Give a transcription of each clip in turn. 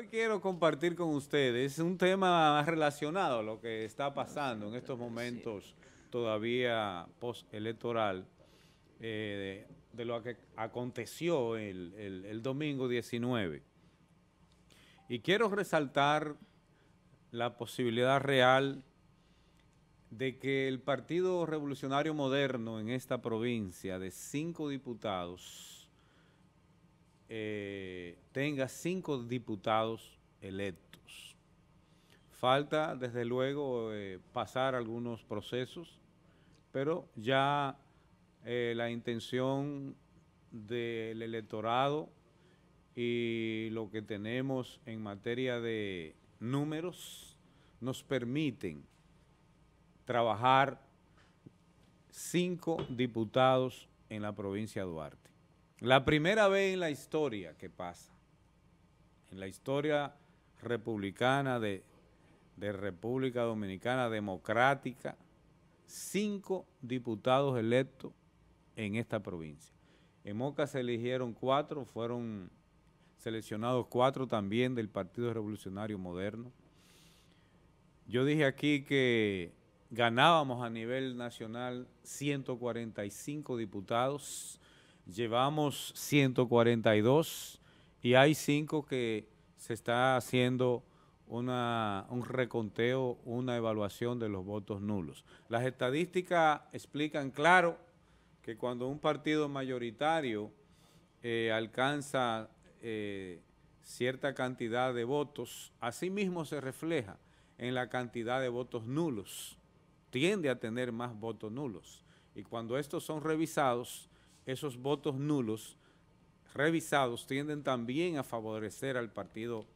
Hoy quiero compartir con ustedes un tema relacionado a lo que está pasando en estos momentos todavía postelectoral, eh, de, lo que aconteció el, el domingo 19. Y quiero resaltar la posibilidad real de que el Partido Revolucionario Moderno en esta provincia de cinco diputados eh, tenga cinco diputados electos. Falta, desde luego, eh, pasar algunos procesos, pero ya eh, la intención del electorado y lo que tenemos en materia de números nos permiten trabajar cinco diputados en la provincia de Duarte. La primera vez en la historia que pasa, en la historia republicana de, República Dominicana Democrática, cinco diputados electos en esta provincia. En Moca se eligieron cuatro, fueron seleccionados cuatro también del Partido Revolucionario Moderno. Yo dije aquí que ganábamos a nivel nacional 145 diputados, llevamos 142 y hay cinco que se está haciendo un reconteo, una evaluación de los votos nulos. Las estadísticas explican claro que cuando un partido mayoritario eh, alcanza eh, cierta cantidad de votos, asimismo se refleja en la cantidad de votos nulos, tiende a tener más votos nulos. Y cuando estos son revisados, esos votos nulos revisados tienden también a favorecer al partido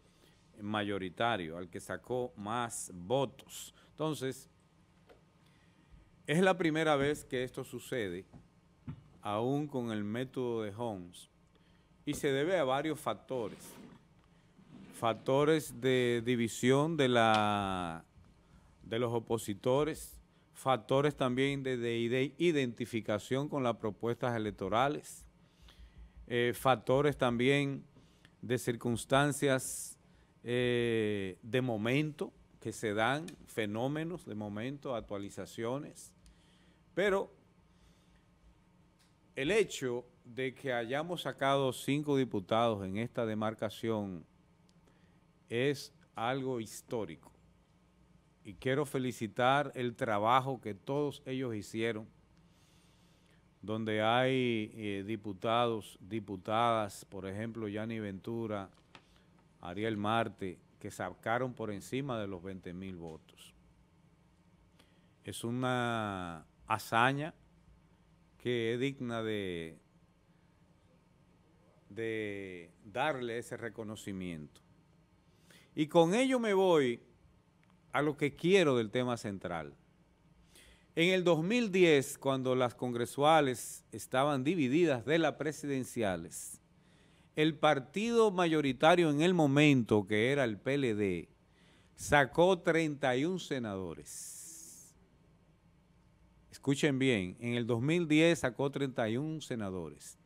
mayoritario, al que sacó más votos. Entonces, es la primera vez que esto sucede, aún con el método de Holmes, y se debe a varios factores. Factores de división de, la, de los opositores, factores también de, identificación con las propuestas electorales, eh, factores también de circunstancias eh, de momento que se dan, fenómenos de momento, actualizaciones, pero el hecho de que hayamos sacado cinco diputados en esta demarcación es algo histórico y quiero felicitar el trabajo que todos ellos hicieron, donde hay eh, diputados, diputadas, por ejemplo, Yanni Ventura, Ariel Marte, que sacaron por encima de los 20 mil votos. Es una hazaña que es digna de, de darle ese reconocimiento. Y con ello me voy a lo que quiero del tema central. En el 2010, cuando las congresuales estaban divididas de las presidenciales, el partido mayoritario en el momento, que era el PLD, sacó 31 senadores. Escuchen bien, en el 2010 sacó 31 senadores.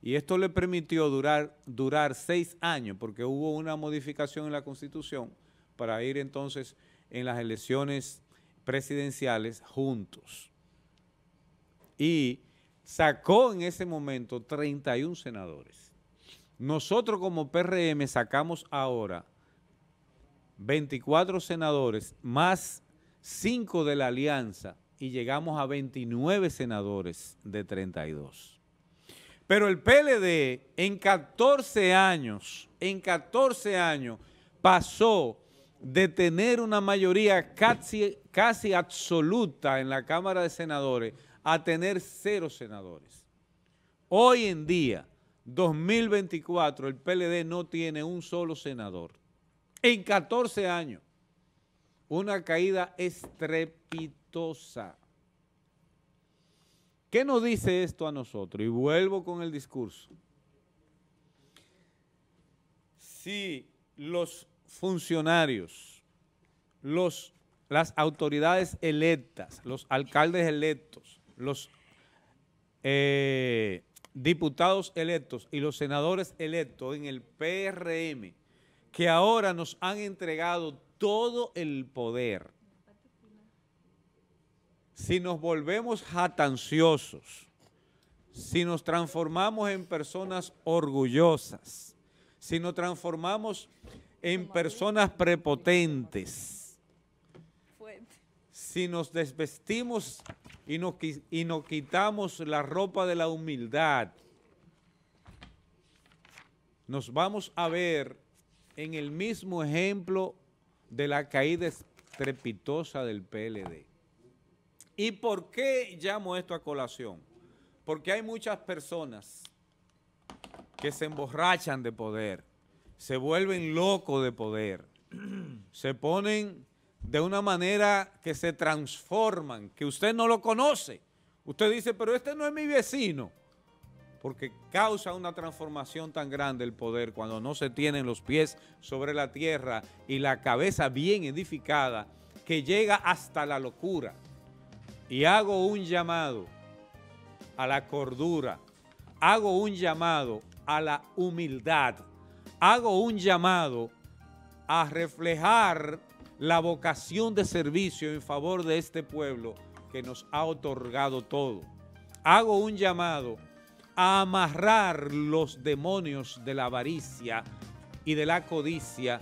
Y esto le permitió durar, durar seis años, porque hubo una modificación en la Constitución para ir entonces en las elecciones presidenciales juntos. Y sacó en ese momento 31 senadores. Nosotros como PRM sacamos ahora 24 senadores más 5 de la alianza y llegamos a 29 senadores de 32. Pero el PLD en 14 años, en 14 años pasó de tener una mayoría casi, casi absoluta en la Cámara de Senadores a tener cero senadores. Hoy en día, 2024, el PLD no tiene un solo senador. En 14 años, una caída estrepitosa. ¿Qué nos dice esto a nosotros? Y vuelvo con el discurso. Si los funcionarios, los, las autoridades electas, los alcaldes electos, los eh, diputados electos y los senadores electos en el PRM, que ahora nos han entregado todo el poder, si nos volvemos jatanciosos, si nos transformamos en personas orgullosas, si nos transformamos en personas prepotentes. Si nos desvestimos y nos, quitamos la ropa de la humildad, nos vamos a ver en el mismo ejemplo de la caída estrepitosa del PLD. ¿Y por qué llamo esto a colación? Porque hay muchas personas que se emborrachan de poder se vuelven locos de poder, se ponen de una manera que se transforman, que usted no lo conoce. Usted dice, pero este no es mi vecino, porque causa una transformación tan grande el poder cuando no se tienen los pies sobre la tierra y la cabeza bien edificada, que llega hasta la locura. Y hago un llamado a la cordura, hago un llamado a la humildad hago un llamado a reflejar la vocación de servicio en favor de este pueblo que nos ha otorgado todo. Hago un llamado a amarrar los demonios de la avaricia y de la codicia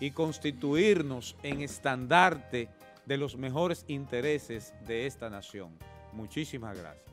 y constituirnos en estandarte de los mejores intereses de esta nación. Muchísimas gracias.